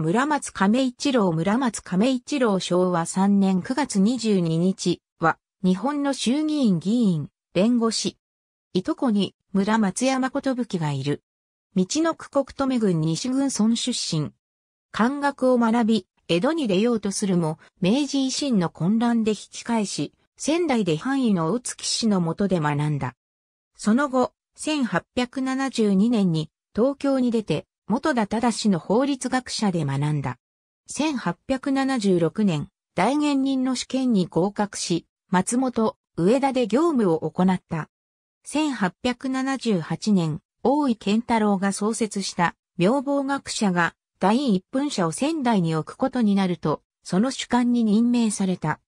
村松亀一郎村松亀一郎昭和3年9月22日は、日本の衆議院議員、弁護士。いとこに、村松山ことがいる。道の区国留郡西軍村出身。漢学を学び、江戸に出ようとするも、明治維新の混乱で引き返し、仙台で範囲の大月氏の下で学んだ。その後、1872年に東京に出て、元田忠の法律学者で学んだ。1876年、大元人の試験に合格し、松本、上田で業務を行った。1878年、大井健太郎が創設した病房学者が第一分社を仙台に置くことになると、その主管に任命された。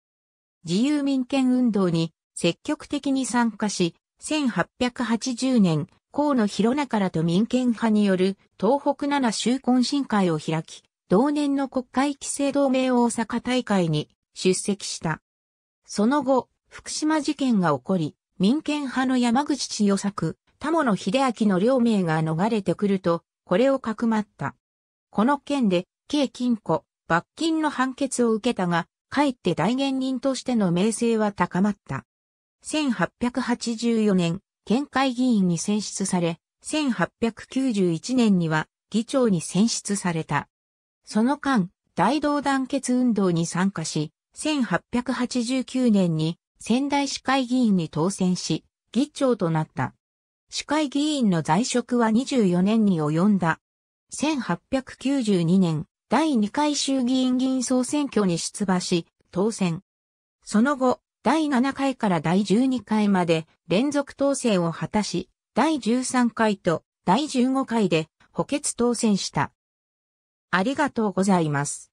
自由民権運動に積極的に参加し、1880年、河野広中らと民権派による東北七州懇親会を開き、同年の国会規制同盟大阪大会に出席した。その後、福島事件が起こり、民権派の山口千代作、田物秀明の両名が逃れてくると、これをかくまった。この件で、軽金庫、罰金の判決を受けたが、かえって大元人としての名声は高まった。1884年、県会議員に選出され、1891年には議長に選出された。その間、大同団結運動に参加し、1889年に仙台市会議員に当選し、議長となった。市会議員の在職は24年に及んだ。1892年、第2回衆議院議員総選挙に出馬し、当選。その後、第7回から第12回まで連続当選を果たし、第13回と第15回で補欠当選した。ありがとうございます。